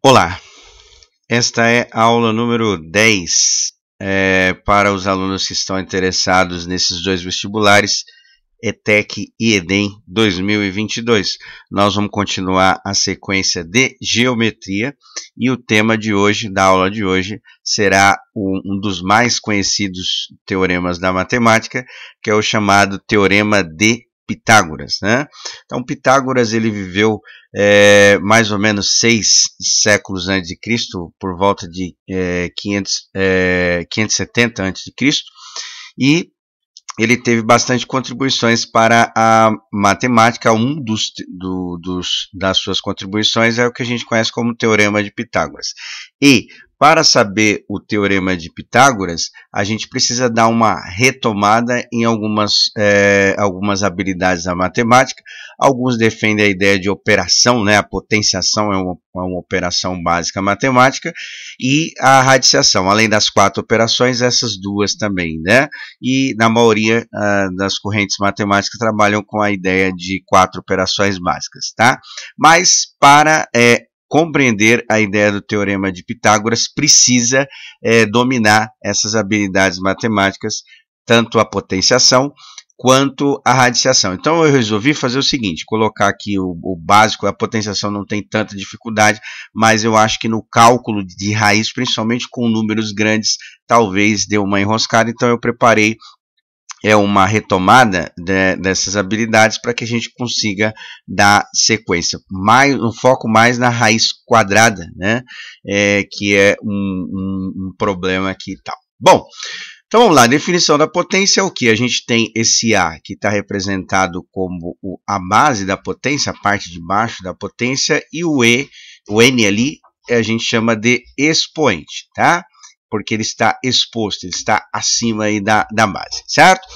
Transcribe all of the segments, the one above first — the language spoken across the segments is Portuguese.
Olá, esta é a aula número 10 é, para os alunos que estão interessados nesses dois vestibulares, ETEC e EDEM 2022. Nós vamos continuar a sequência de geometria e o tema de hoje, da aula de hoje, será um dos mais conhecidos teoremas da matemática, que é o chamado Teorema de Pitágoras. Né? Então, Pitágoras ele viveu é, mais ou menos seis séculos antes de Cristo, por volta de é, 500, é, 570 antes de Cristo, e ele teve bastante contribuições para a matemática. Um dos, do, dos, das suas contribuições é o que a gente conhece como Teorema de Pitágoras. E para saber o teorema de Pitágoras, a gente precisa dar uma retomada em algumas, é, algumas habilidades da matemática. Alguns defendem a ideia de operação, né? a potenciação é uma, é uma operação básica matemática, e a radiciação. Além das quatro operações, essas duas também. Né? E na maioria ah, das correntes matemáticas trabalham com a ideia de quatro operações básicas. Tá? Mas para é, compreender a ideia do Teorema de Pitágoras, precisa é, dominar essas habilidades matemáticas, tanto a potenciação quanto a radiciação. Então eu resolvi fazer o seguinte, colocar aqui o, o, básico, a potenciação não tem tanta dificuldade, mas eu acho que no cálculo de raiz, principalmente com números grandes, talvez deu uma enroscada, então eu preparei é uma retomada de, dessas habilidades para que a gente consiga dar sequência. Mais, um foco mais na raiz quadrada, né? É, que é um, um, um problema aqui e tal. Bom, então vamos lá, definição da potência é o que? A gente tem esse A que está representado como o, a base da potência, a parte de baixo da potência, e o E, o N ali, a gente chama de expoente, tá? porque ele está exposto, ele está acima aí da, da base, certo?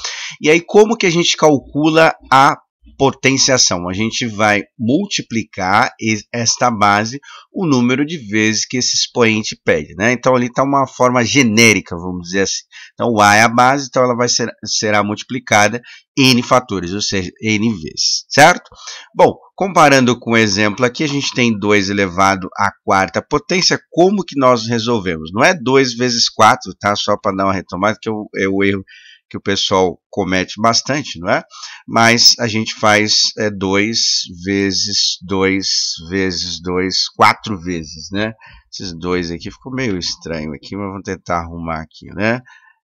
E aí como que a gente calcula a potenciação. A gente vai multiplicar esta base o número de vezes que esse expoente pede. Né? Então, ali está uma forma genérica, vamos dizer assim. Então, o A é a base, então ela vai ser, será multiplicada n fatores, ou seja, n vezes, certo? Bom, comparando com o exemplo aqui, a gente tem 2 elevado à quarta potência, como que nós resolvemos? Não é 2 vezes 4, tá? Só para dar uma retomada, que eu, é eu é erro que o pessoal comete bastante, não é? Mas a gente faz 2 é, vezes 2 vezes 2, 4 vezes, né? Esses dois aqui ficou meio estranho aqui, mas vamos tentar arrumar aqui, né?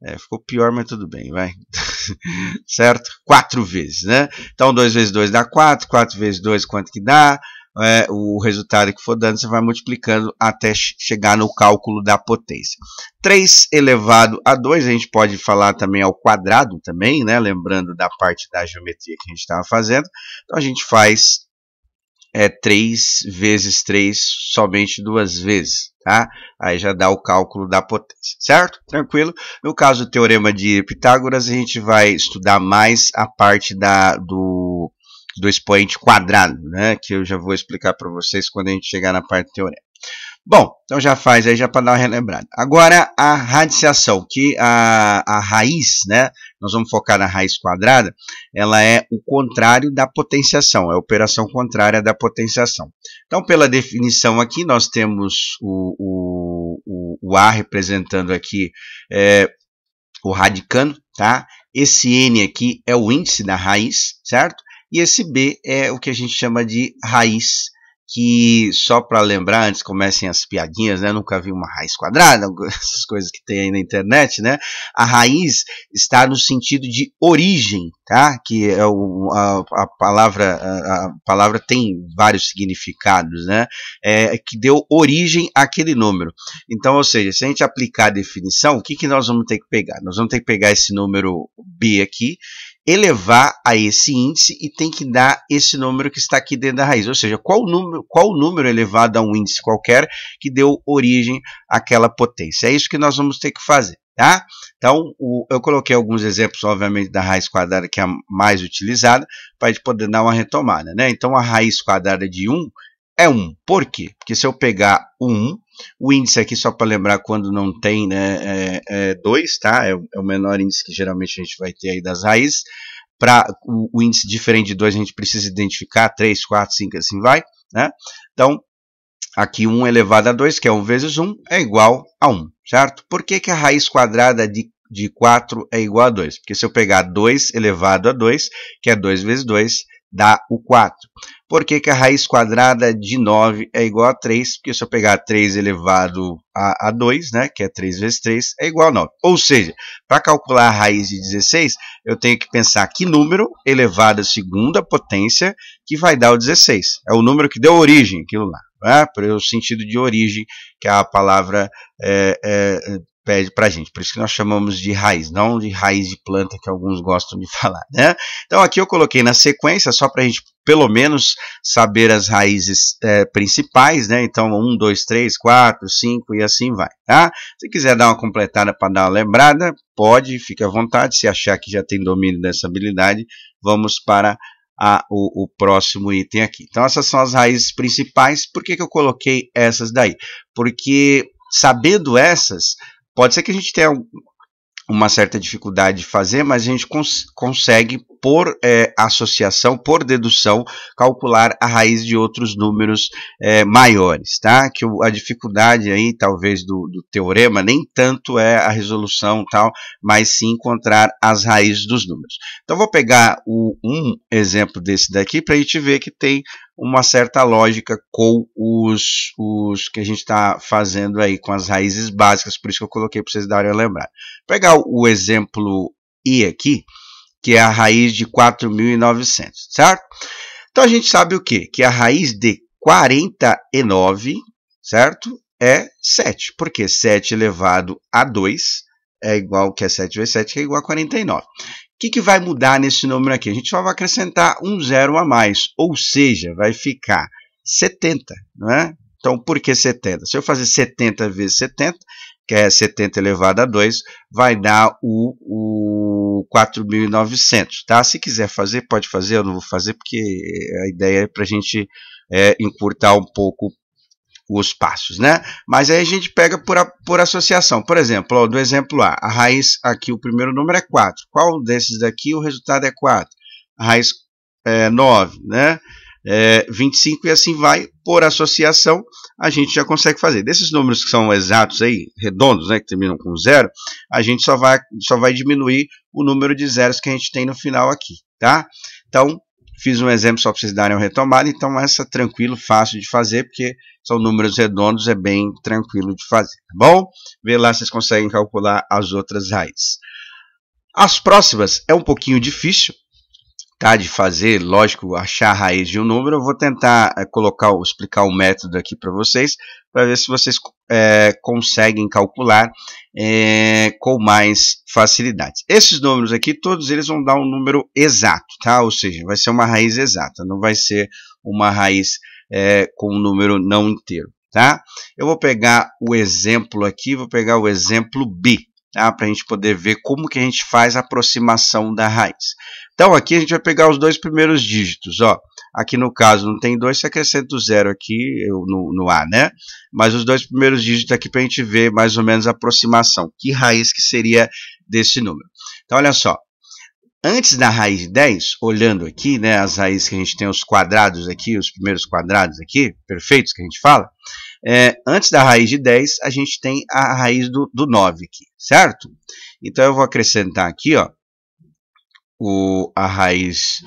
É, ficou pior, mas tudo bem, vai. certo? 4 vezes, né? Então 2 vezes 2 dá 4, 4 vezes 2 quanto que dá? é, o resultado que for dando, você vai multiplicando até chegar no cálculo da potência. 3 elevado a 2, a gente pode falar também ao quadrado também, né? lembrando da parte da geometria que a gente estava fazendo. Então a gente faz é 3 vezes 3 somente duas vezes, tá? Aí já dá o cálculo da potência, certo? Tranquilo? No caso do teorema de Pitágoras, a gente vai estudar mais a parte da, do do expoente quadrado, né? Que eu já vou explicar para vocês quando a gente chegar na parte teorema. Bom, então já faz aí, já para dar uma relembrada. Agora a radiciação, que a, a raiz, né? Nós vamos focar na raiz quadrada, ela é o contrário da potenciação, é a operação contrária da potenciação. Então, pela definição aqui, nós temos o, o, o, o A representando aqui é, o radicando, tá? Esse N aqui é o índice da raiz, certo? E esse B é o que a gente chama de raiz, que só para lembrar, antes comecem as piadinhas, né? Nunca vi uma raiz quadrada, essas coisas que tem aí na internet, né? A raiz está no sentido de origem, tá? Que é o, a, a palavra a, a, palavra tem vários significados, né? É, é, que deu origem àquele número. Então, ou seja, se a gente aplicar a definição, o que, que nós vamos ter que pegar? Nós vamos ter que pegar esse número b aqui elevar a esse índice e tem que dar esse número que está aqui dentro da raiz, ou seja, qual número, qual número elevado a um índice qualquer que deu origem àquela potência. É isso que nós vamos ter que fazer. Tá? Então, o, eu coloquei alguns exemplos, obviamente, da raiz quadrada, que é a mais utilizada, para a gente poder dar uma retomada. Né? Então, a raiz quadrada de 1 é 1. Por quê? Porque se eu pegar 1 o índice aqui, só para lembrar, quando não tem, né, é 2, é tá? É, é o menor índice que geralmente a gente vai ter aí das raízes. Para o, o, índice diferente de 2, a gente precisa identificar 3, 4, 5, assim vai, né? Então, aqui 1 elevado a 2, que é 1 vezes 1, é igual a 1, certo? Por que, que a raiz quadrada de de 4 é igual a 2. Porque se eu pegar 2 elevado a 2, que é 2 vezes 2, dá o 4. Por que, que, a raiz quadrada de 9 é igual a 3? Porque se eu pegar 3 elevado a, a 2, né, que é 3 vezes 3, é igual a 9. Ou seja, para calcular a raiz de 16, eu tenho que pensar que número elevado à segunda potência que vai dar o 16. É o número que deu origem, aquilo lá. Né, o sentido de origem, que é a palavra é, é, pede para gente. Por isso que nós chamamos de raiz, não de raiz de planta que alguns gostam de falar. Né? Então aqui eu coloquei na sequência, só para a gente pelo menos saber as raízes é, principais, né? Então, um, dois, três, quatro, cinco e assim vai, tá? Se quiser dar uma completada para dar uma lembrada, pode, fica à vontade. Se achar que já tem domínio dessa habilidade, vamos para a, o, o, próximo item aqui. Então, essas são as raízes principais. Por que, que eu coloquei essas daí? Porque sabendo essas, Pode ser que a gente tenha uma certa dificuldade de fazer, mas a gente cons consegue por é, associação, por dedução, calcular a raiz de outros números é, maiores, tá? Que a dificuldade aí, talvez, do, do teorema nem tanto é a resolução tal, mas sim encontrar as raízes dos números. Então, vou pegar o, um exemplo desse daqui para a gente ver que tem uma certa lógica com os, os que a gente está fazendo aí, com as raízes básicas, por isso que eu coloquei para vocês darem a lembrar. Vou pegar o exemplo e aqui, que é a raiz de 4.900, certo? Então a gente sabe o quê? Que a raiz de 49, certo? É 7, porque 7 elevado a 2 é igual que é 7 vezes 7, que é igual a 49. O que, que vai mudar nesse número aqui? A gente só vai acrescentar um zero a mais, ou seja, vai ficar 70, não é? Então, por que 70? Se eu fazer 70 vezes 70, que é 70 elevado a 2, vai dar o, o 4.900, tá? Se quiser fazer, pode fazer, eu não vou fazer, porque a ideia é para a gente é, encurtar um pouco os passos, né? Mas aí a gente pega por, a, por associação. Por exemplo, ó, do exemplo A, a raiz aqui, o primeiro número é 4. Qual desses daqui o resultado é 4? A raiz é 9, né? é, 25 e assim vai, por associação, a gente já consegue fazer. Desses números que são exatos aí, redondos, né, que terminam com zero, a gente só vai, só vai diminuir o número de zeros que a gente tem no final aqui, tá? Então, fiz um exemplo só para vocês darem uma retomada, então essa tranquilo, fácil de fazer, porque são números redondos, é bem tranquilo de fazer, tá bom? Vê lá se vocês conseguem calcular as outras raízes. As próximas é um pouquinho difícil, Tá de fazer, lógico, achar a raiz de um número, eu vou tentar eh, colocar, explicar o método aqui para vocês, para ver se vocês é, conseguem calcular é, com mais facilidade. Esses números aqui, todos eles vão dar um número exato, tá? Ou seja, vai ser uma raiz exata, não vai ser uma raiz com um número não inteiro, tá? Eu vou pegar o exemplo aqui, vou pegar o exemplo B tá? para a gente poder ver como que a gente faz a aproximação da raiz. Então aqui a gente vai pegar os dois primeiros dígitos, ó. Aqui no caso não tem 2, você acrescenta o zero aqui no, no A, né? Mas os dois primeiros dígitos aqui para a gente ver mais ou menos a aproximação. Que raiz que seria desse número? Então olha só, Antes da raiz de 10, olhando aqui, né, as raízes que a gente tem, os quadrados aqui, os primeiros quadrados aqui, perfeitos que a gente fala, é, antes da raiz de 10, a gente tem a raiz do, do 9 aqui, certo? Então eu vou acrescentar aqui ó, o, a raiz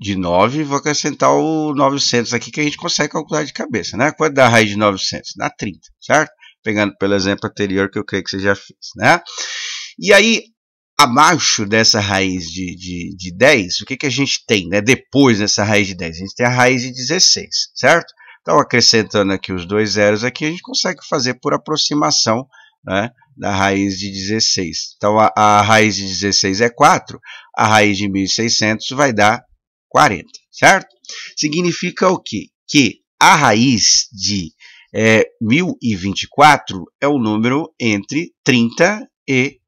de 9 vou acrescentar o 900 aqui que a gente consegue calcular de cabeça, né? Quanto dá a raiz de 900? Dá 30, certo? Pegando pelo exemplo anterior que eu creio que você já fez, né? E aí, abaixo dessa raiz de, de, de 10, o que, que a gente tem, né? Depois dessa raiz de 10? A gente tem a raiz de 16, certo? Então, acrescentando aqui os dois zeros aqui, a gente consegue fazer por aproximação né, da raiz de 16. Então, a, a, raiz de 16 é 4, a raiz de 1.600 vai dar 40, certo? Significa o quê? Que a raiz de é, 1.024 é o número entre 30 e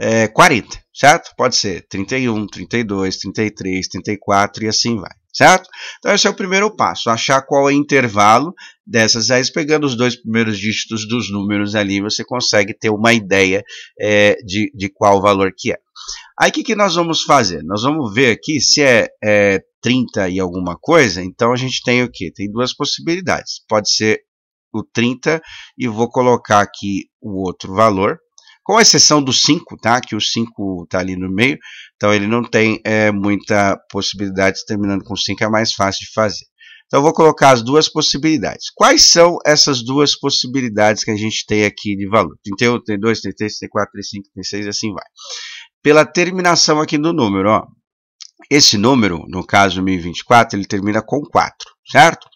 é, 40, certo? Pode ser 31, 32, 33, 34 e assim vai certo? Então esse é o primeiro passo, achar qual é o intervalo dessas aí, pegando os dois primeiros dígitos dos números ali, você consegue ter uma ideia é, de, de qual valor que é. Aí o que, que nós vamos fazer? Nós vamos ver aqui se é, é 30 e alguma coisa, então a gente tem o que? Tem duas possibilidades, pode ser o 30 e vou colocar aqui o outro valor, com exceção do 5, tá? Que o 5 tá ali no meio, então ele não tem é, muita possibilidade, terminando com 5 é mais fácil de fazer. Então eu vou colocar as duas possibilidades. Quais são essas duas possibilidades que a gente tem aqui de valor? Tem tem tem 1, 2, 3, tem 4, tem 5, tem 6 e assim vai. Pela terminação aqui do número, ó. Esse número, no caso 1024, ele termina com 4, certo?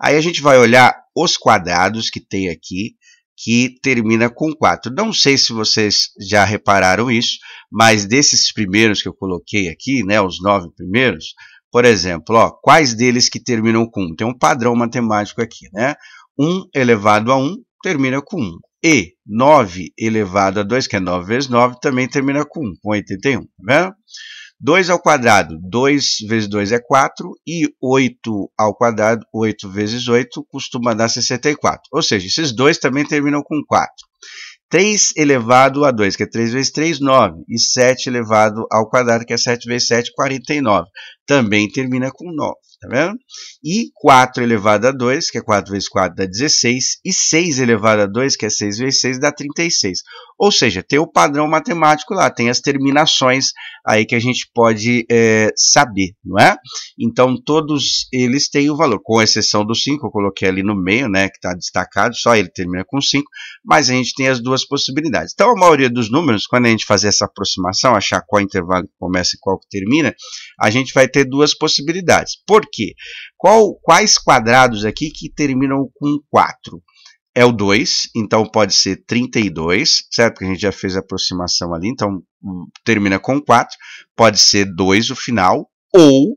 Aí a gente vai olhar os quadrados que tem aqui que termina com 4. Não sei se vocês já repararam isso, mas desses primeiros que eu coloquei aqui, né, os nove primeiros, por exemplo, ó, quais deles que terminam com 1? Tem um padrão matemático aqui, né? 1 elevado a 1 termina com 1. E 9 elevado a 2, que é 9 vezes 9, também termina com 1, com 81, tá vendo? 2 ao quadrado, 2 vezes 2 é 4, e 8 ao quadrado, 8 vezes 8, costuma dar 64. Ou seja, esses dois também terminam com 4. 3 elevado a 2, que é 3 vezes 3, 9. E 7 elevado ao quadrado, que é 7 vezes 7, 49. Também termina com 9. Tá vendo? E 4 elevado a 2, que é 4 vezes 4 dá 16, e 6 elevado a 2, que é 6 vezes 6, dá 36. Ou seja, tem o padrão matemático lá, tem as terminações aí que a gente pode é, saber, não é? Então, todos eles têm o valor, com exceção do 5, eu coloquei ali no meio, né, que está destacado, só ele termina com 5, mas a gente tem as duas possibilidades. Então, a maioria dos números, quando a gente fazer essa aproximação, achar qual intervalo que começa e qual que termina, a gente vai ter duas possibilidades. Por quê? Qual, quais quadrados aqui que terminam com 4? É o 2, então pode ser 32, certo? Porque a gente já fez a aproximação ali, então hum, termina com 4. Pode ser 2 o final, ou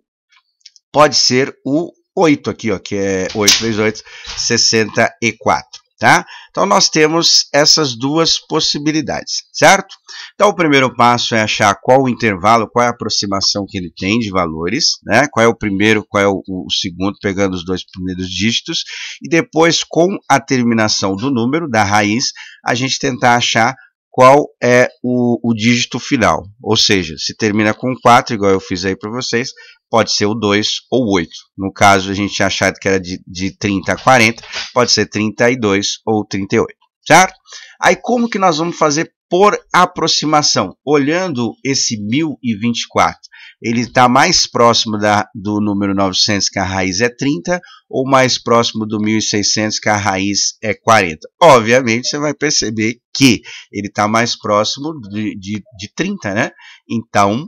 pode ser o 8 aqui, ó, que é 8 vezes 8, 64. Tá? Então, nós temos essas duas possibilidades, certo? Então, o primeiro passo é achar qual o intervalo, qual é a aproximação que ele tem de valores, né? qual é o primeiro, qual é o, o segundo, pegando os dois primeiros dígitos, e depois, com a terminação do número, da raiz, a gente tentar achar qual é o, o, dígito final. Ou seja, se termina com 4, igual eu fiz aí para vocês, pode ser o 2 ou 8. No caso, a gente tinha achado que era de, de 30 a 40, pode ser 32 ou 38, certo? Aí como que nós vamos fazer por aproximação? Olhando esse 1024, ele está mais próximo da, do número 900, que a raiz é 30, ou mais próximo do 1600, que a raiz é 40. Obviamente, você vai perceber que ele está mais próximo de, de, de 30, né? Então,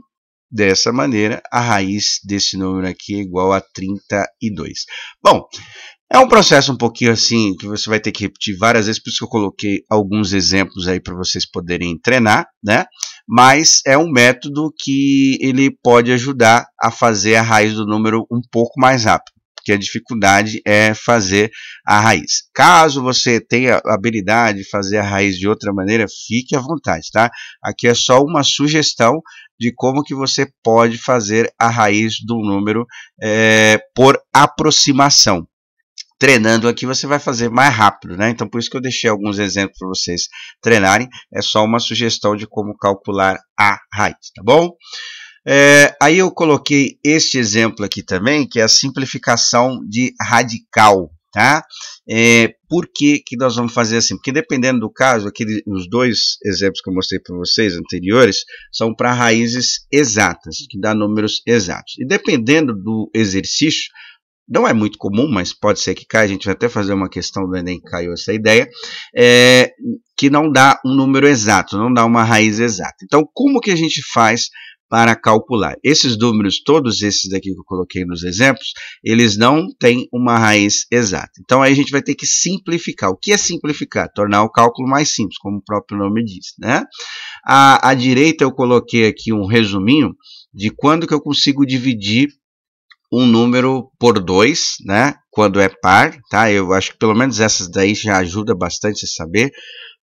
dessa maneira, a raiz desse número aqui é igual a 32. Bom, é um processo um pouquinho assim que você vai ter que repetir várias vezes, por isso que eu coloquei alguns exemplos aí para vocês poderem treinar, né? Mas é um método que ele pode ajudar a fazer a raiz do número um pouco mais rápido, porque a dificuldade é fazer a raiz. Caso você tenha habilidade de fazer a raiz de outra maneira, fique à vontade, tá? Aqui é só uma sugestão de como que você pode fazer a raiz do número é, por aproximação treinando aqui você vai fazer mais rápido, né? Então por isso que eu deixei alguns exemplos para vocês treinarem, é só uma sugestão de como calcular a height, tá bom? É, aí eu coloquei este exemplo aqui também, que é a simplificação de radical, tá? É, por que, que nós vamos fazer assim? Porque dependendo do caso, aquele, os dois exemplos que eu mostrei para vocês anteriores são para raízes exatas, que dá números exatos. E dependendo do exercício, não é muito comum, mas pode ser que caia, a gente vai até fazer uma questão do Enem que caiu essa ideia, é, que não dá um número exato, não dá uma raiz exata. Então, como que a gente faz para calcular. Esses números, todos esses daqui que eu coloquei nos exemplos, eles não têm uma raiz exata. Então aí a gente vai ter que simplificar. O que é simplificar? Tornar o cálculo mais simples, como o próprio nome diz. Né? À, à direita eu coloquei aqui um resuminho de quando que eu consigo dividir um número por dois, né? Quando é par, tá? Eu acho que pelo menos essas daí já ajuda bastante a saber.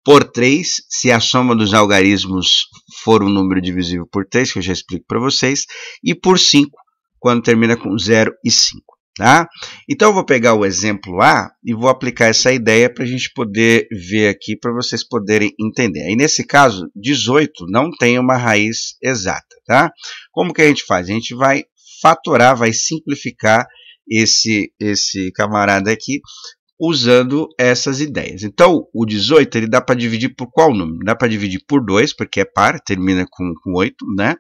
Por 3, se a soma dos algarismos for um número divisível por 3, que eu já explico para vocês, e por 5, quando termina com 0 e 5. Tá? Então, eu vou pegar o exemplo A e vou aplicar essa ideia para a gente poder ver aqui, para vocês poderem entender. Aí nesse caso, 18 não tem uma raiz exata. Tá? Como que a gente faz? A gente vai fatorar, vai simplificar esse, esse camarada aqui usando essas ideias. Então, o 18 ele dá para dividir por qual número? Dá para dividir por 2, porque é par, termina com, com 8, né?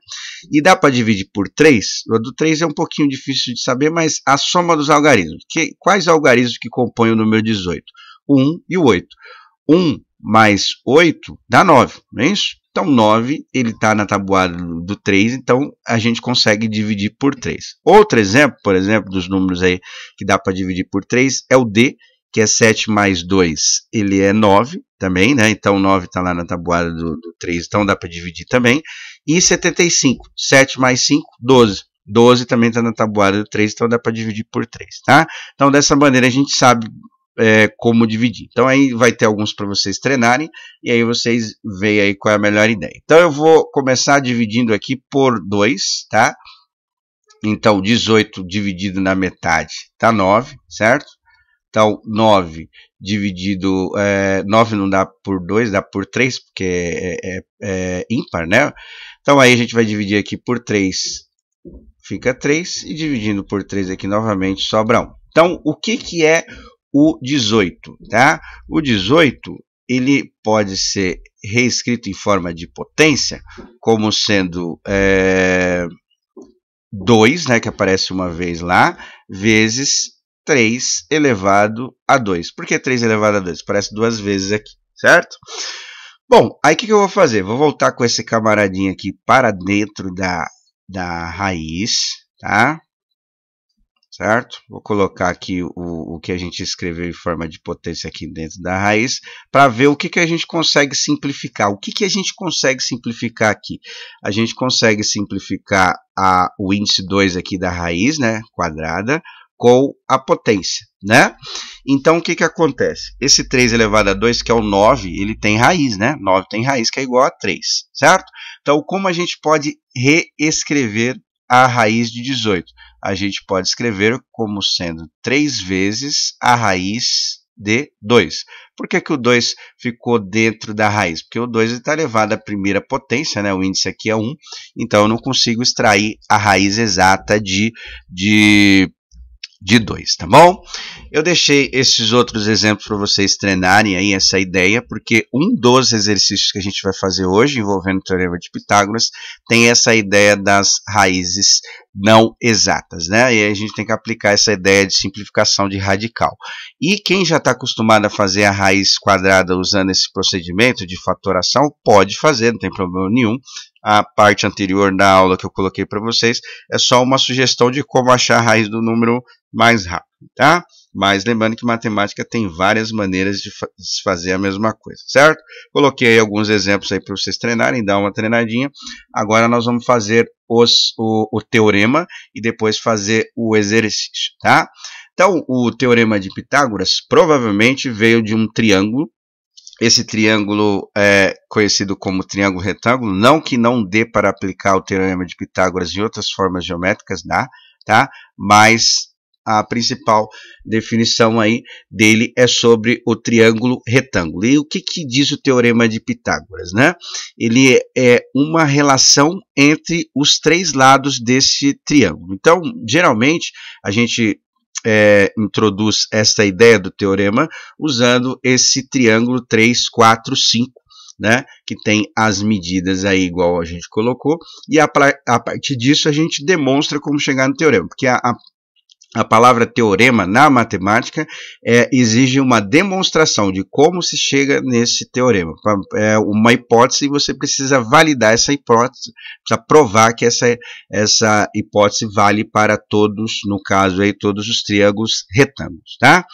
E dá para dividir por 3. O do 3 é um pouquinho difícil de saber, mas a soma dos algarismos. Que, quais algarismos que compõem o número 18? O 1 e o 8. 1 mais 8 dá 9, não é isso? Então, 9 ele está na tabuada do 3, então a gente consegue dividir por 3. Outro exemplo, por exemplo, dos números aí que dá para dividir por 3 é o D, que é 7 mais 2, ele é 9 também, né? Então 9 está lá na tabuada do, do 3, então dá para dividir também. E 75, 7 mais 5, 12. 12 também está na tabuada do 3, então dá para dividir por 3, tá? Então, dessa maneira, a gente sabe é, como dividir. Então aí vai ter alguns para vocês treinarem e aí vocês veem aí qual é a melhor ideia. Então eu vou começar dividindo aqui por 2, tá? Então 18 dividido na metade tá 9, certo? Então 9 dividido, é, 9 não dá por 2, dá por 3, porque é, é, é, é ímpar, né? Então aí a gente vai dividir aqui por 3 fica 3 e dividindo por 3 aqui novamente sobra 1. Então, o que, que é o 18, tá? O 18 ele pode ser reescrito em forma de potência, como sendo 2, eh, é, né, que aparece uma vez lá, vezes 3 elevado a 2. Por que 3 elevado a 2? Parece duas vezes aqui, certo? Bom, aí o que, que, eu vou fazer? Vou voltar com esse camaradinho aqui para dentro da, da raiz, tá? certo? Vou colocar aqui o, o que a gente escreveu em forma de potência aqui dentro da raiz, para ver o que, que a gente consegue simplificar. O que, que a gente consegue simplificar aqui? A gente consegue simplificar a, o índice 2 aqui da raiz, né, quadrada, com a potência, né? Então, o que, que acontece? Esse 3 elevado a 2, que é o 9, ele tem raiz, né? 9 tem raiz, que é igual a 3, certo? Então, como a gente pode reescrever a raiz de 18. A gente pode escrever como sendo 3 vezes a raiz de 2. Por que, que o 2 ficou dentro da raiz? Porque o 2 está elevado à primeira potência, né? o índice aqui é 1, então eu não consigo extrair a raiz exata de, de de 2, tá bom? Eu deixei esses outros exemplos para vocês treinarem aí essa ideia, porque um dos exercícios que a gente vai fazer hoje, envolvendo o Teorema de Pitágoras, tem essa ideia das raízes não exatas, né? E a gente tem que aplicar essa ideia de simplificação de radical. E quem já está acostumado a fazer a raiz quadrada usando esse procedimento de fatoração, pode fazer, não tem problema nenhum a parte anterior da aula que eu coloquei para vocês, é só uma sugestão de como achar a raiz do número mais rápido, tá? Mas lembrando que matemática tem várias maneiras de, se fazer a mesma coisa, certo? Coloquei alguns exemplos aí para vocês treinarem, dar uma treinadinha. Agora nós vamos fazer os, o, o teorema e depois fazer o exercício, tá? Então, o teorema de Pitágoras provavelmente veio de um triângulo esse triângulo é conhecido como triângulo retângulo, não que não dê para aplicar o teorema de Pitágoras em outras formas geométricas, dá, tá? Mas a principal definição aí dele é sobre o triângulo retângulo. E o que, que diz o teorema de Pitágoras, né? Ele é uma relação entre os três lados desse triângulo. Então, geralmente, a gente é, introduz esta ideia do teorema usando esse triângulo 3, 4, 5, né, que tem as medidas aí igual a gente colocou, e a, a partir disso a gente demonstra como chegar no teorema, porque a, a a palavra teorema na matemática é, exige uma demonstração de como se chega nesse teorema. É uma hipótese e você precisa validar essa hipótese, precisa provar que essa, essa hipótese vale para todos, no caso aí, todos os triângulos retângulos. Tá?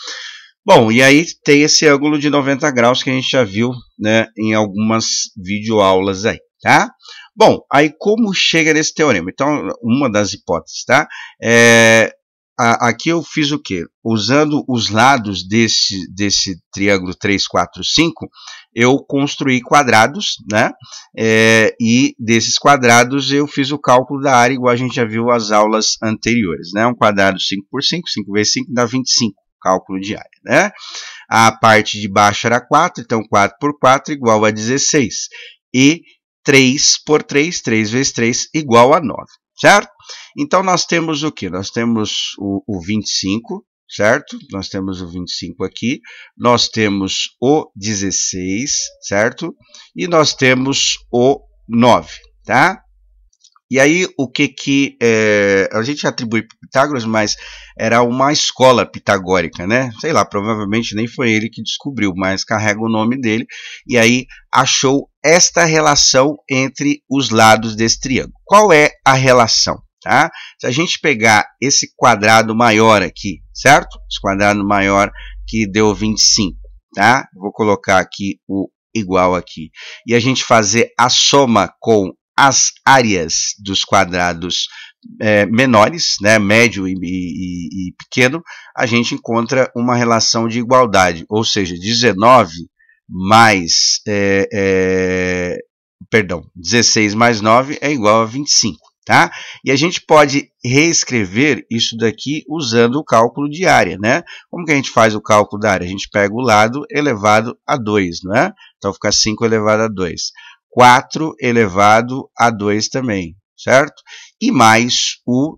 Bom, e aí tem esse ângulo de 90 graus que a gente já viu né, em algumas videoaulas aí. Tá? Bom, aí como chega nesse teorema? Então, uma das hipóteses, tá? É, aqui eu fiz o quê? Usando os lados desse, desse triângulo 3, 4, 5, eu construí quadrados, né? É, e desses quadrados eu fiz o cálculo da área, igual a gente já viu as aulas anteriores, né? Um quadrado 5 por 5, 5 vezes 5 dá 25, cálculo de área, né? A parte de baixo era 4, então 4 por 4 igual a 16. E 3 por 3, 3 vezes 3 igual a 9, certo? Então nós temos o que? Nós temos o, o 25, certo? Nós temos o 25 aqui, nós temos o 16, certo? E nós temos o 9, tá? E aí, o que que é, a gente atribui para Pitágoras, mas era uma escola pitagórica, né? Sei lá, provavelmente nem foi ele que descobriu, mas carrega o nome dele. E aí, achou esta relação entre os lados desse triângulo. Qual é a relação? Tá? Se a gente pegar esse quadrado maior aqui, certo? Esse quadrado maior que deu 25, tá? Vou colocar aqui o igual aqui. E a gente fazer a soma com as áreas dos quadrados é, menores, né, médio e, e, e, pequeno, a gente encontra uma relação de igualdade, ou seja, 19 mais, é, é, perdão, 16 mais 9 é igual a 25. Tá? E a gente pode reescrever isso daqui usando o cálculo de área. Né? Como que a gente faz o cálculo da área? A gente pega o lado elevado a 2. Né? Então fica 5 elevado a 2. 4 elevado a 2 também, certo? E mais o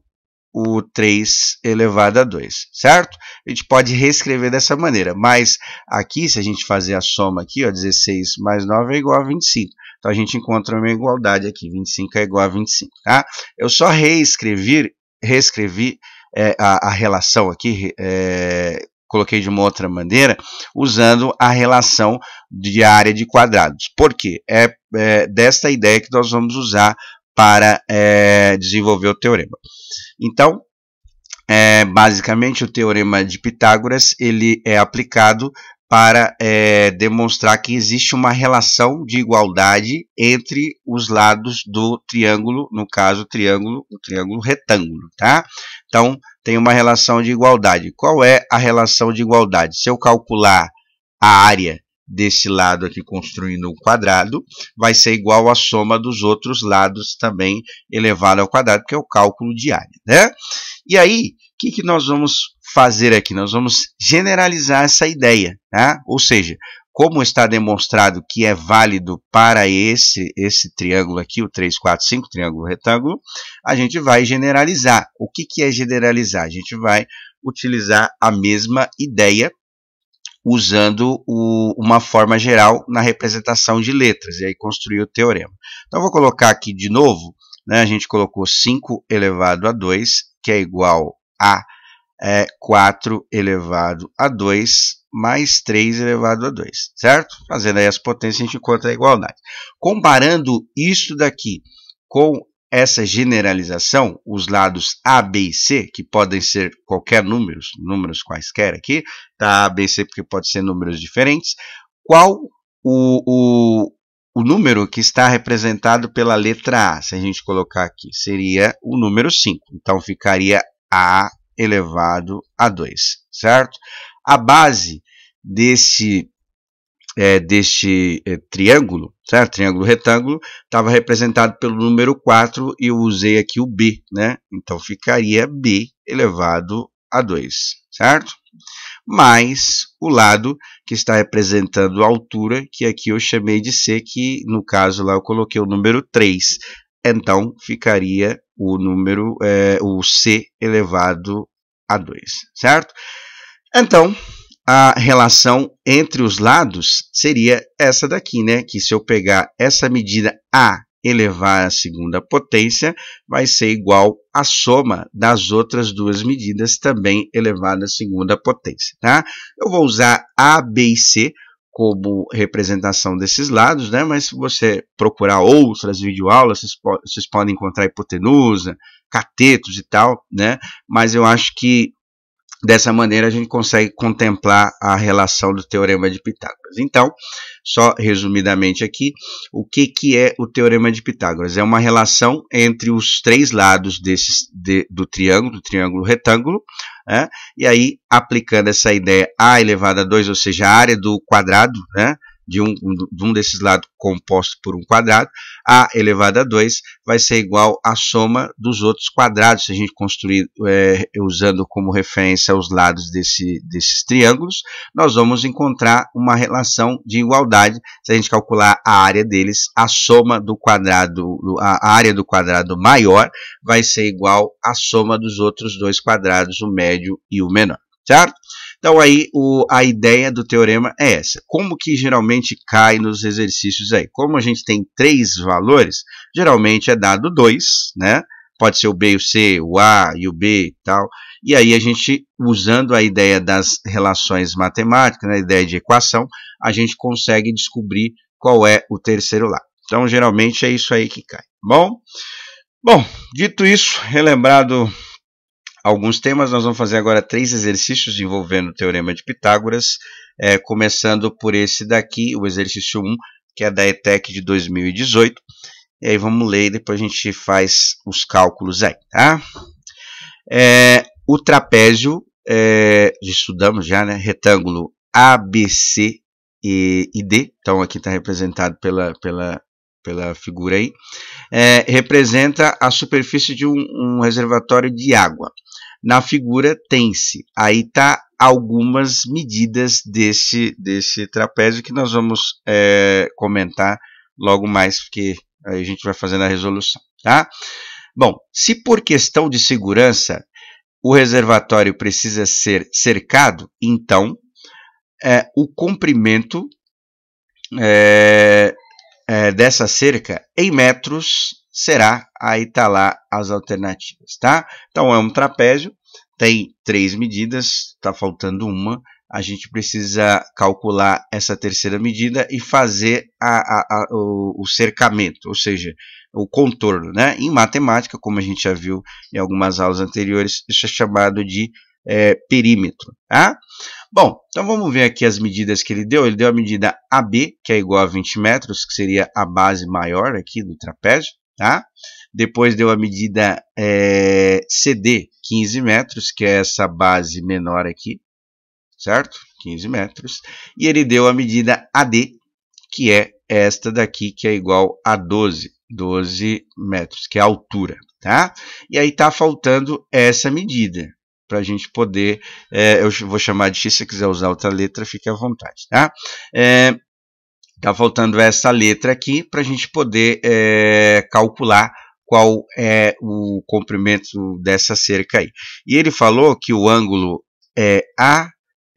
o 3 elevado a 2, certo? A gente pode reescrever dessa maneira, mas aqui, se a gente fazer a soma aqui, ó, 16 mais 9 é igual a 25. Então, a gente encontra uma igualdade aqui, 25 é igual a 25, tá? Eu só reescrevi, reescrevi é, a, a, relação aqui, é, coloquei de uma outra maneira, usando a relação de área de quadrados. Por quê? É, é desta ideia que nós vamos usar para é, desenvolver o teorema. Então, é, basicamente, o teorema de Pitágoras ele é aplicado para é, demonstrar que existe uma relação de igualdade entre os lados do triângulo, no caso, o triângulo, o triângulo retângulo, tá? Então, tem uma relação de igualdade. Qual é a relação de igualdade? Se eu calcular a área desse lado aqui construindo um quadrado vai ser igual à soma dos outros lados também elevado ao quadrado, que é o cálculo de área. Né? E aí, o que, que nós vamos fazer aqui? Nós vamos generalizar essa ideia, tá? ou seja, como está demonstrado que é válido para esse, esse triângulo aqui, o 3, 4, 5, triângulo retângulo, a gente vai generalizar. O que, que é generalizar? A gente vai utilizar a mesma ideia usando o, uma forma geral na representação de letras, e aí construir o teorema. Então, vou colocar aqui de novo, né, a gente colocou 5 elevado a 2, que é igual a é, 4 elevado a 2 mais 3 elevado a 2, certo? Fazendo aí as potências, a gente encontra a é igualdade. Comparando isso daqui com essa generalização, os lados A, B e C, que podem ser qualquer números, números quaisquer aqui, tá? A, B e C porque pode ser números diferentes, qual o, o, o número que está representado pela letra A, se a gente colocar aqui, seria o número 5. Então, ficaria A elevado a 2, certo? A base desse, é, é, triângulo certo? Triângulo retângulo estava representado pelo número 4 e eu usei aqui o B, né? Então ficaria B elevado a 2, certo? Mais o lado que está representando a altura, que aqui eu chamei de C, que no caso lá eu coloquei o número 3. Então ficaria o número, é, o C elevado a 2, certo? Então, a relação entre os lados seria essa daqui, né? Que se eu pegar essa medida A elevar à segunda potência, vai ser igual à soma das outras duas medidas também elevada à segunda potência, tá? Eu vou usar A, B e C como representação desses lados, né? Mas se você procurar outras videoaulas, vocês, po vocês podem encontrar hipotenusa, catetos e tal, né? Mas eu acho que Dessa maneira, a gente consegue contemplar a relação do Teorema de Pitágoras. Então, só resumidamente aqui, o que, que é o Teorema de Pitágoras? É uma relação entre os três lados desse, de, do triângulo, do triângulo retângulo, né? e aí, aplicando essa ideia a elevado a 2, ou seja, a área do quadrado, né? de um, de um desses lados composto por um quadrado, a elevado a 2 vai ser igual à soma dos outros quadrados, se a gente construir é, usando como referência os lados desse, desses triângulos, nós vamos encontrar uma relação de igualdade, se a gente calcular a área deles, a soma do quadrado, a área do quadrado maior vai ser igual à soma dos outros dois quadrados, o médio e o menor, certo? Então aí o, a ideia do teorema é essa. Como que geralmente cai nos exercícios aí? Como a gente tem três valores, geralmente é dado dois, né? Pode ser o B e o C, o A e o B e tal. E aí a gente, usando a ideia das relações matemáticas, né, a ideia de equação, a gente consegue descobrir qual é o terceiro lá. Então geralmente é isso aí que cai. Tá bom, bom, dito isso, relembrado alguns temas. Nós vamos fazer agora três exercícios envolvendo o Teorema de Pitágoras, é, começando por esse daqui, o exercício 1, que é da ETEC de 2018. E aí vamos ler e depois a gente faz os cálculos aí, tá? É, o trapézio, é, estudamos já, né? Retângulo ABC e, e D, então aqui está representado pela, pela, pela figura aí, é, representa a superfície de um, um reservatório de água na figura tem-se. Aí está algumas medidas desse, desse trapézio que nós vamos é, comentar logo mais, porque aí a gente vai fazendo a resolução. Tá? Bom, se por questão de segurança o reservatório precisa ser cercado, então é, o comprimento é, é, dessa cerca em metros será a Italá tá as alternativas, tá? Então é um trapézio, tem três medidas, está faltando uma. A gente precisa calcular essa terceira medida e fazer a, a, a, o, o cercamento, ou seja, o contorno. Né? Em matemática, como a gente já viu em algumas aulas anteriores, isso é chamado de é, perímetro. Tá? Bom, então vamos ver aqui as medidas que ele deu. Ele deu a medida AB, que é igual a 20 metros, que seria a base maior aqui do trapézio. Tá? Depois deu a medida é, CD, 15 metros, que é essa base menor aqui, certo? 15 metros. E ele deu a medida AD, que é esta daqui, que é igual a 12, 12 metros, que é a altura, tá? E aí tá faltando essa medida, para a gente poder, é, eu vou chamar de x, se quiser usar outra letra, fique à vontade, tá? É, Está faltando essa letra aqui para a gente poder é, calcular qual é o comprimento dessa cerca aí. E ele falou que o ângulo é A,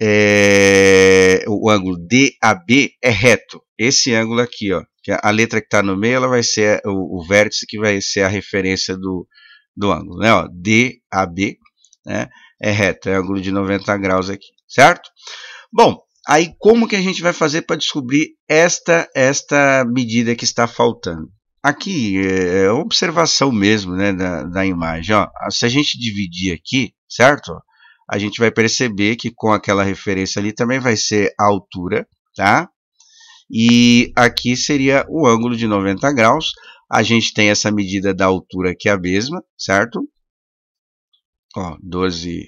é, o ângulo DAB é reto. Esse ângulo aqui, ó, a letra que está no meio, ela vai ser o, o, vértice que vai ser a referência do, do ângulo, né? Ó, DAB né? é reto, é ângulo de 90 graus aqui, certo? Bom, Aí como que a gente vai fazer para descobrir esta esta medida que está faltando? Aqui é, é observação mesmo né, da, da imagem. Ó, se a gente dividir aqui, certo? A gente vai perceber que com aquela referência ali também vai ser a altura, tá? E aqui seria o ângulo de 90 graus. A gente tem essa medida da altura que é a mesma, certo? Ó, 12,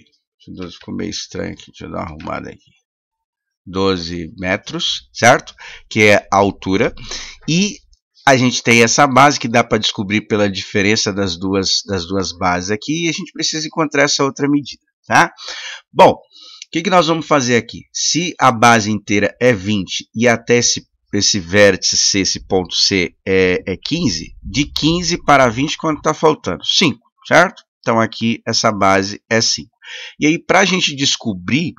12 ficou meio estranho aqui, deixa eu dar uma arrumada aqui. 12 metros, certo? Que é a altura. E a gente tem essa base que dá para descobrir pela diferença das duas, das duas bases aqui e a gente precisa encontrar essa outra medida, tá? Bom, o que, que nós vamos fazer aqui? Se a base inteira é 20 e até esse, esse vértice C, esse ponto C é, é 15, de 15 para 20 quanto está faltando? 5, certo? Então aqui essa base é 5. E aí para a gente descobrir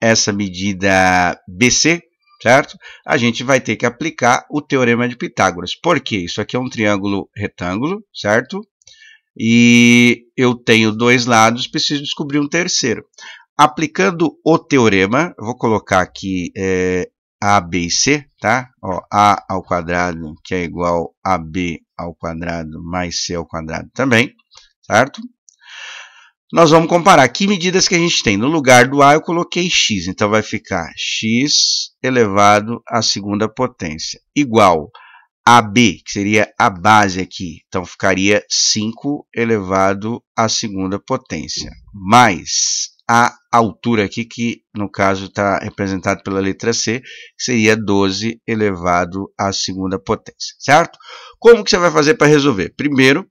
essa medida BC, certo? A gente vai ter que aplicar o teorema de Pitágoras. Por quê? Isso aqui é um triângulo retângulo, certo? E eu tenho dois lados, preciso descobrir um terceiro. Aplicando o teorema, vou colocar aqui é, a, B e C, tá? Ó, a ao quadrado que é igual a b ao quadrado mais c ao quadrado também, certo? nós vamos comparar que medidas que a gente tem. No lugar do A eu coloquei x, então vai ficar x elevado à segunda potência igual a b, que seria a base aqui, então ficaria 5 elevado à segunda potência, mais a altura aqui, que no caso está representado pela letra C, que seria 12 elevado à segunda potência, certo? Como que você vai fazer para resolver? Primeiro,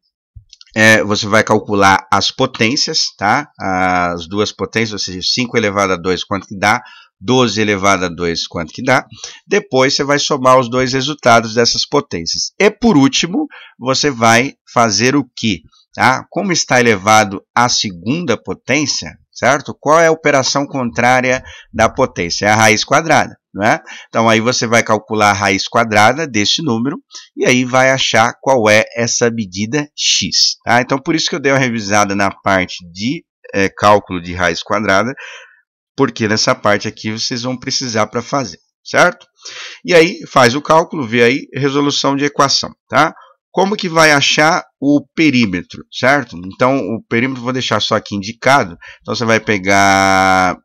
é, você vai calcular as potências, tá? As duas potências, ou seja, 5 elevado a 2, quanto que dá? 12 elevado a 2, quanto que dá? Depois você vai somar os dois resultados dessas potências. E por último, você vai fazer o que? Tá? Como está elevado à segunda potência, certo? Qual é a operação contrária da potência? É a raiz quadrada. É? Então aí você vai calcular a raiz quadrada desse número e aí vai achar qual é essa medida x. Tá? Então por isso que eu dei uma revisada na parte de é, cálculo de raiz quadrada, porque nessa parte aqui vocês vão precisar para fazer, certo? E aí faz o cálculo, vê aí resolução de equação, tá? Como que vai achar o perímetro, certo? Então, o perímetro vou deixar só aqui indicado. Então, você vai pegar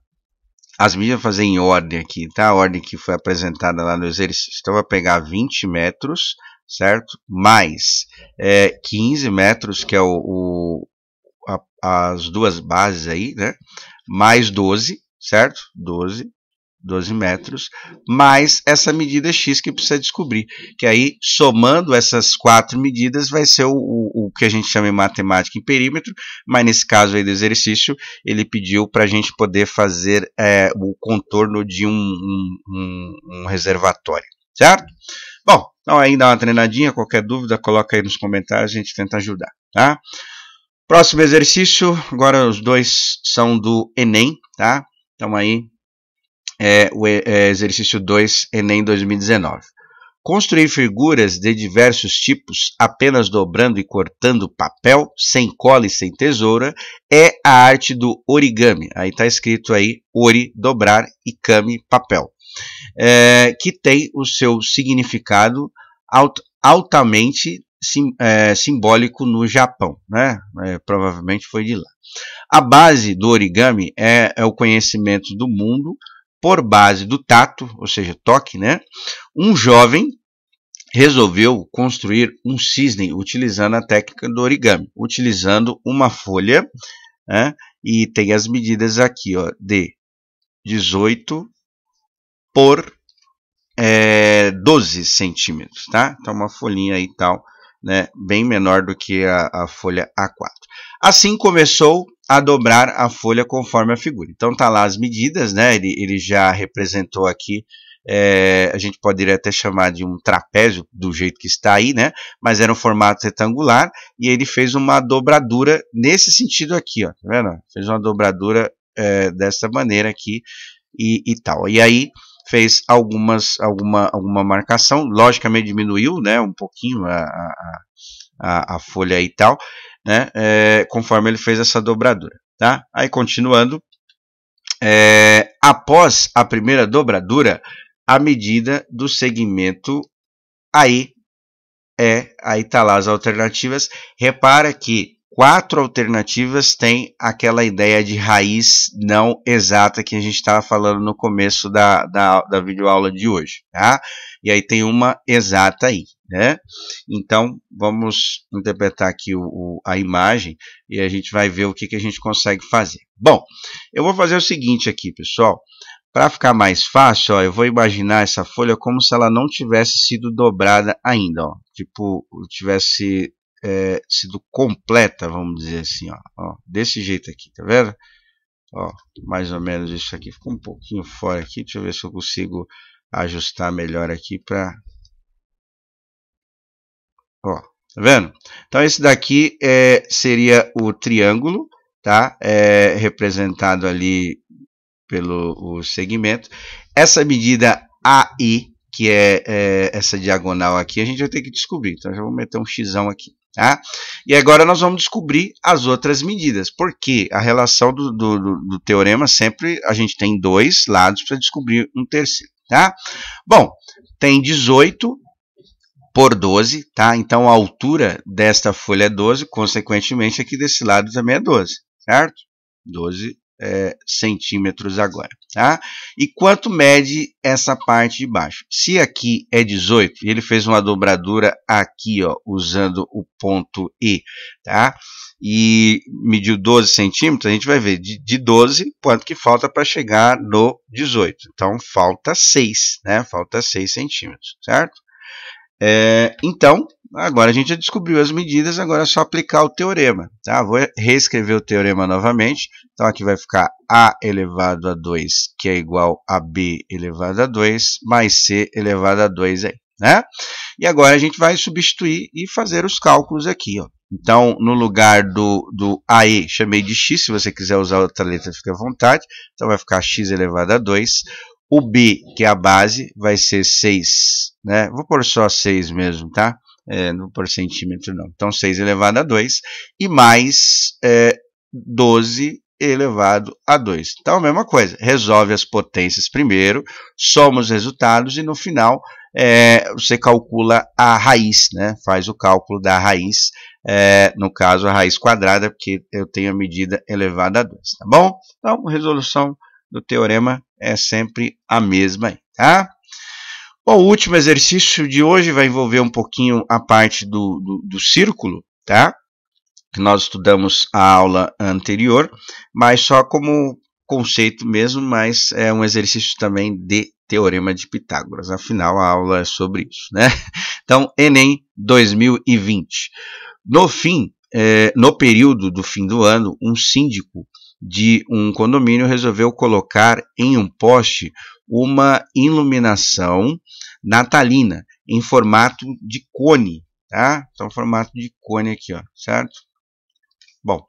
as mídias fazer em ordem aqui, tá? A ordem que foi apresentada lá no exercício. Então, vai pegar 20 metros, certo? Mais é, 15 metros, que é o, o a, as duas bases aí, né? Mais 12, certo? 12 12 metros, mais essa medida x que precisa descobrir. Que aí, somando essas quatro medidas, vai ser o, o, o que a gente chama em matemática em perímetro, mas nesse caso aí do exercício, ele pediu para a gente poder fazer é, o contorno de um, um, um reservatório, certo? Bom, então aí dá uma treinadinha, qualquer dúvida, coloca aí nos comentários, a gente tenta ajudar, tá? Próximo exercício, agora os dois são do Enem, tá? Então aí é, o é, exercício 2, Enem 2019. Construir figuras de diversos tipos, apenas dobrando e cortando papel, sem cola e sem tesoura, é a arte do origami. Aí está escrito aí ori, dobrar e kami, papel. É, que tem o seu significado alt, altamente sim, é, simbólico no Japão. Né? É, provavelmente foi de lá. A base do origami é, é o conhecimento do mundo por base do tato, ou seja, toque, né? Um jovem resolveu construir um cisne utilizando a técnica do origami, utilizando uma folha, né? E tem as medidas aqui, ó, de 18 por é, eh, 12 centímetros, tá? Então uma folhinha aí tal né, bem menor do que a, a folha A4. Assim começou a dobrar a folha conforme a figura. Então tá lá as medidas, né? Ele, ele já representou aqui. É, a gente poderia até chamar de um trapézio do jeito que está aí, né? Mas era um formato retangular e ele fez uma dobradura nesse sentido aqui, ó. Tá vendo? Fez uma dobradura é, dessa maneira aqui e, e tal. E aí fez algumas, alguma, alguma marcação, logicamente diminuiu né, um pouquinho a, a, a, a folha e tal, né, é, conforme ele fez essa dobradura. Tá? Aí continuando, é, após a primeira dobradura, a medida do segmento aí é aí tá lá as alternativas. Repara que quatro alternativas têm aquela ideia de raiz não exata que a gente estava falando no começo da, da, da videoaula de hoje. Tá? E aí tem uma exata aí. Né? Então, vamos interpretar aqui o, o, a imagem e a gente vai ver o que, que a gente consegue fazer. Bom, eu vou fazer o seguinte aqui, pessoal. Para ficar mais fácil, ó, eu vou imaginar essa folha como se ela não tivesse sido dobrada ainda. Ó. Tipo, tivesse é, sido completa, vamos dizer assim, ó, ó, desse jeito aqui, tá vendo? Ó, mais ou menos isso aqui, ficou um pouquinho fora aqui, deixa eu ver se eu consigo ajustar melhor aqui para... Ó, tá vendo? Então esse daqui é, seria o triângulo, tá? É, representado ali pelo o segmento. Essa medida AI, que é, é, essa diagonal aqui, a gente vai ter que descobrir. Então, já vou meter um x aqui. Tá? E agora nós vamos descobrir as outras medidas, porque a relação do, do, do teorema sempre a gente tem dois lados para descobrir um terceiro. Tá? Bom, tem 18 por 12, tá? então a altura desta folha é 12, consequentemente aqui desse lado também é 12, certo? 12 é, centímetros agora. Tá? E quanto mede essa parte de baixo? Se aqui é 18, ele fez uma dobradura aqui, ó, usando o ponto E, tá? e mediu 12 centímetros, a gente vai ver de, de 12 quanto que falta para chegar no 18. Então, falta 6, né? falta 6 centímetros, certo? É, então, agora a gente já descobriu as medidas, agora é só aplicar o teorema. Tá? Vou reescrever o teorema novamente. Então, aqui vai ficar a elevado a 2, que é igual a b elevado a 2, mais c elevado a 2. Aí, né? E agora a gente vai substituir e fazer os cálculos aqui. Ó. Então, no lugar do, do AE, chamei de x, se você quiser usar outra letra, fica à vontade. Então, vai ficar x elevado a 2. O B, que é a base, vai ser 6. Né? Vou pôr só 6 mesmo, tá? É, não por centímetro não. Então 6 elevado a 2 e mais é, 12 elevado a 2. Então a mesma coisa, resolve as potências primeiro, soma os resultados e no final é, você calcula a raiz, né? faz o cálculo da raiz, é, no caso a raiz quadrada, porque eu tenho a medida elevada a 2, tá bom? Então, resolução do teorema é sempre a mesma, tá? Bom, o último exercício de hoje vai envolver um pouquinho a parte do, do, do círculo, tá? Que nós estudamos a aula anterior, mas só como conceito mesmo, mas é um exercício também de Teorema de Pitágoras. Afinal, a aula é sobre isso, né? Então, Enem 2020. No fim, eh, no período do fim do ano, um síndico de um condomínio resolveu colocar em um poste uma iluminação natalina em formato de cone, tá? Então formato de cone aqui, ó, certo? Bom,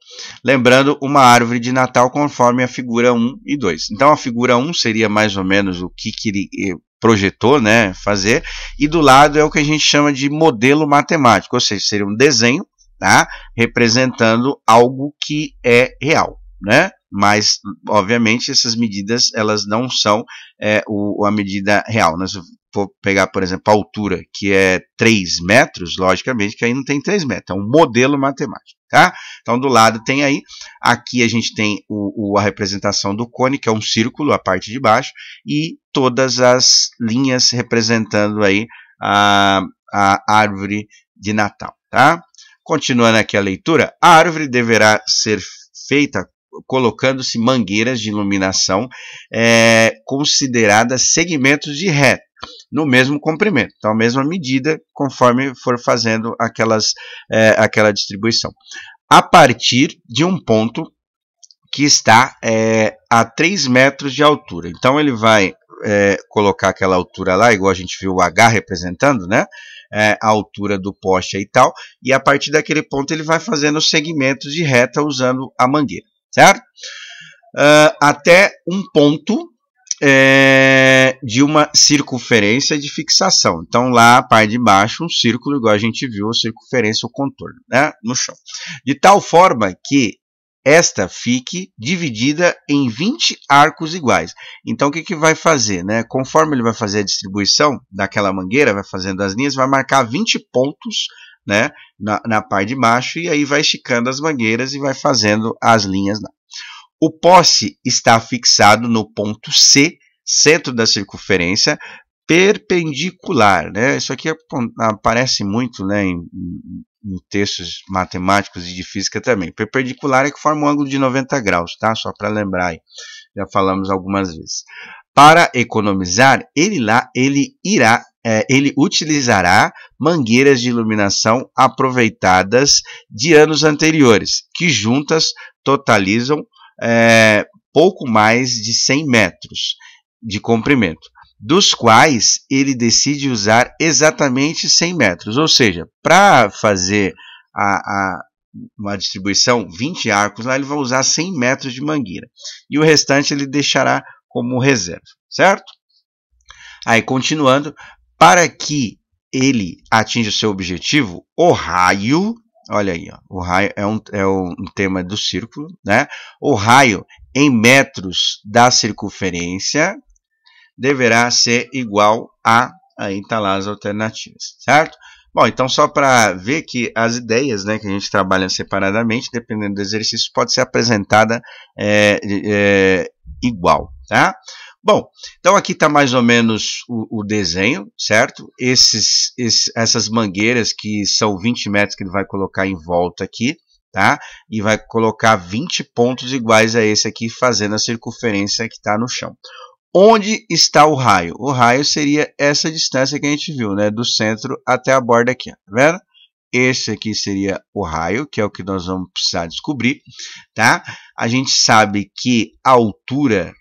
lembrando uma árvore de Natal conforme a figura 1 e 2. Então a figura 1 seria mais ou menos o que, que ele eh, projetou, né, fazer, e do lado é o que a gente chama de modelo matemático, ou seja, seria um desenho, tá? Representando algo que é real né? Mas, obviamente, essas medidas elas não são é, o, a medida real. Né? Se eu for pegar, por exemplo, a altura, que é 3 metros, logicamente que aí não tem 3 metros, é um modelo matemático. Tá? Então, do lado tem aí, aqui a gente tem o, o, a representação do cone, que é um círculo, a parte de baixo, e todas as linhas representando aí a, a árvore de Natal. Tá? Continuando aqui a leitura, a árvore deverá ser feita colocando-se mangueiras de iluminação é, consideradas segmentos de reta no mesmo comprimento, então a mesma medida conforme for fazendo aquelas, é, aquela distribuição, a partir de um ponto que está é, a 3 metros de altura. Então ele vai é, colocar aquela altura lá, igual a gente viu o H representando, né? É, a altura do poste e tal, e a partir daquele ponto ele vai fazendo segmentos de reta usando a mangueira certo? Uh, até um ponto é, de uma circunferência de fixação. Então, lá, a parte de baixo, um círculo, igual a gente viu, a circunferência, o contorno, né, no chão. De tal forma que esta fique dividida em 20 arcos iguais. Então, o que, que vai fazer? Né? Conforme ele vai fazer a distribuição daquela mangueira, vai fazendo as linhas, vai marcar 20 pontos né, na, na parte de baixo, e aí vai esticando as mangueiras e vai fazendo as linhas lá. O poste está fixado no ponto C, centro da circunferência, perpendicular. Né? Isso aqui é, aparece muito né, em, em textos matemáticos e de física também. Perpendicular é que forma um ângulo de 90 graus, tá? Só para lembrar aí. Já falamos algumas vezes. Para economizar, ele lá ele irá é, ele utilizará mangueiras de iluminação aproveitadas de anos anteriores, que juntas totalizam é, pouco mais de 100 metros de comprimento, dos quais ele decide usar exatamente 100 metros. Ou seja, para fazer a, a, uma distribuição 20 arcos, lá ele vai usar 100 metros de mangueira e o restante ele deixará como reserva, certo? Aí continuando, para que ele atinja seu objetivo, o raio, olha aí, ó, o raio é um, é um tema do círculo, né? O raio em metros da circunferência deverá ser igual a, aí tá lá as alternativas, certo? Bom, então só para ver que as ideias né, que a gente trabalha separadamente, dependendo do exercício, pode ser apresentada é, é, igual, tá? Bom, então aqui está mais ou menos o, o desenho, certo? Esses, esses, essas mangueiras que são 20 metros que ele vai colocar em volta aqui, tá? E vai colocar 20 pontos iguais a esse aqui, fazendo a circunferência que está no chão. Onde está o raio? O raio seria essa distância que a gente viu, né? Do centro até a borda aqui, tá vendo? Esse aqui seria o raio, que é o que nós vamos precisar descobrir, tá? A gente sabe que a altura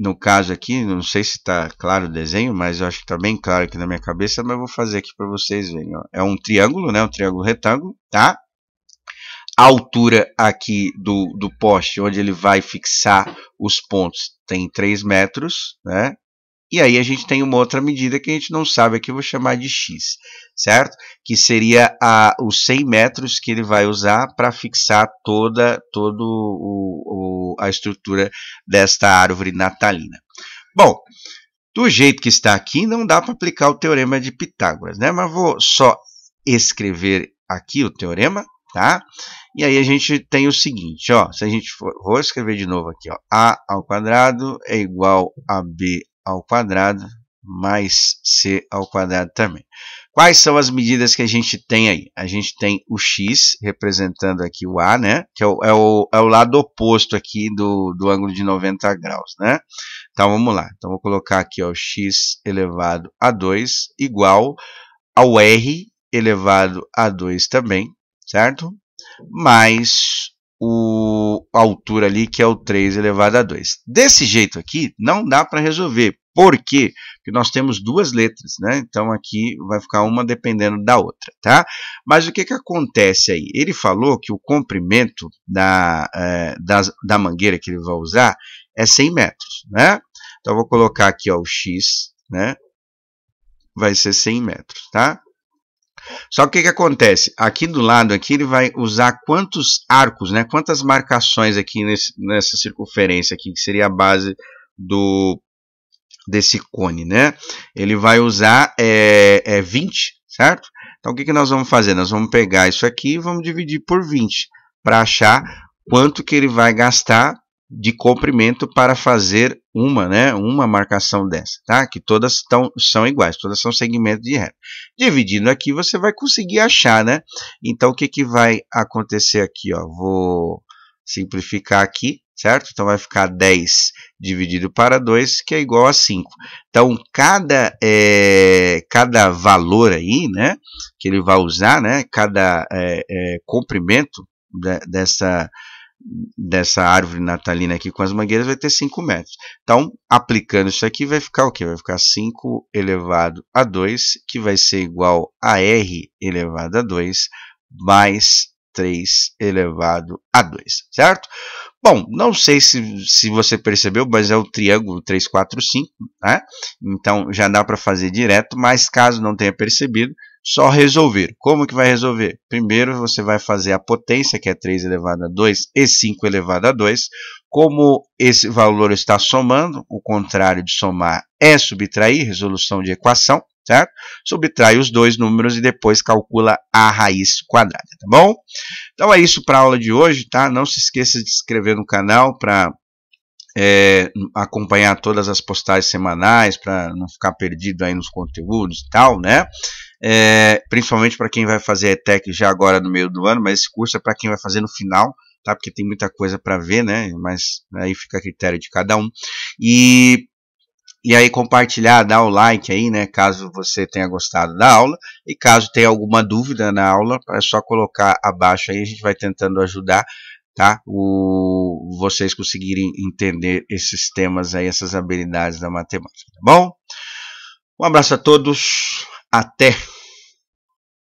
no caso aqui, não sei se está claro o desenho, mas eu acho que está bem claro aqui na minha cabeça, mas vou fazer aqui para vocês verem. Ó. É um triângulo, né? um triângulo retângulo, tá? A altura aqui do, do poste, onde ele vai fixar os pontos, tem 3 metros, né? E aí a gente tem uma outra medida que a gente não sabe, aqui eu vou chamar de x, certo? Que seria a, os 100 metros que ele vai usar para fixar toda todo o, o, a estrutura desta árvore natalina. Bom, do jeito que está aqui, não dá para aplicar o teorema de Pitágoras, né? Mas vou só escrever aqui o teorema, tá? E aí a gente tem o seguinte, ó, se a gente for, vou escrever de novo aqui, ó, a ao quadrado é igual a b ao quadrado mais c ao quadrado também. Quais são as medidas que a gente tem aí? A gente tem o x representando aqui o a, né? Que é o, é o, é o lado oposto aqui do, do ângulo de 90 graus, né? Então vamos lá. Então vou colocar aqui o x elevado a 2 igual ao r elevado a 2 também, certo? Mais o a altura ali, que é o 3 elevado a 2. Desse jeito aqui, não dá para resolver. Por quê? Porque nós temos duas letras, né? Então aqui vai ficar uma dependendo da outra, tá? Mas o que, que acontece aí? Ele falou que o comprimento da, é, da, da mangueira que ele vai usar é 100 metros, né? Então vou colocar aqui ó, o x, né? Vai ser 100 metros, tá? Só que o que, que acontece? Aqui do lado aqui ele vai usar quantos arcos, né? quantas marcações aqui nesse, nessa circunferência aqui, que seria a base do desse cone. Né? Ele vai usar é, é 20, certo? Então o que, que nós vamos fazer? Nós vamos pegar isso aqui e vamos dividir por 20 para achar quanto que ele vai gastar de comprimento para fazer uma, né, uma marcação dessa, tá? Que todas tão, são iguais, todas são segmentos de reta. Dividindo aqui, você vai conseguir achar, né? Então, o que, que vai acontecer aqui, ó? Vou simplificar aqui, certo? Então, vai ficar 10 dividido para 2, que é igual a 5. Então, cada, é, cada valor aí, né, que ele vai usar, né, cada é, é, comprimento dessa dessa árvore natalina aqui com as mangueiras vai ter 5 metros. Então, aplicando isso aqui, vai ficar o que? Vai ficar 5 elevado a 2, que vai ser igual a R elevado a 2, mais 3 elevado a 2, certo? Bom, não sei se, se você percebeu, mas é o triângulo 3, 4, 5, né? Então, já dá para fazer direto, mas caso não tenha percebido, só resolver. Como que vai resolver? Primeiro você vai fazer a potência, que é 3 elevado a 2 e 5 elevado a 2. Como esse valor está somando, o contrário de somar é subtrair, resolução de equação, certo? Subtrai os dois números e depois calcula a raiz quadrada, tá bom? Então é isso para a aula de hoje, tá? Não se esqueça de se inscrever no canal para é, acompanhar todas as postagens semanais para não ficar perdido aí nos conteúdos e tal, né? é, principalmente para quem vai fazer ETEC já agora no meio do ano, mas esse curso é para quem vai fazer no final, tá? Porque tem muita coisa para ver, né? Mas aí fica a critério de cada um. E e aí compartilhar, dar o like aí, né, caso você tenha gostado da aula. E caso tenha alguma dúvida na aula, é só colocar abaixo aí, a gente vai tentando ajudar, tá? O, vocês conseguirem entender esses temas aí, essas habilidades da matemática, tá bom? Um abraço a todos. Até!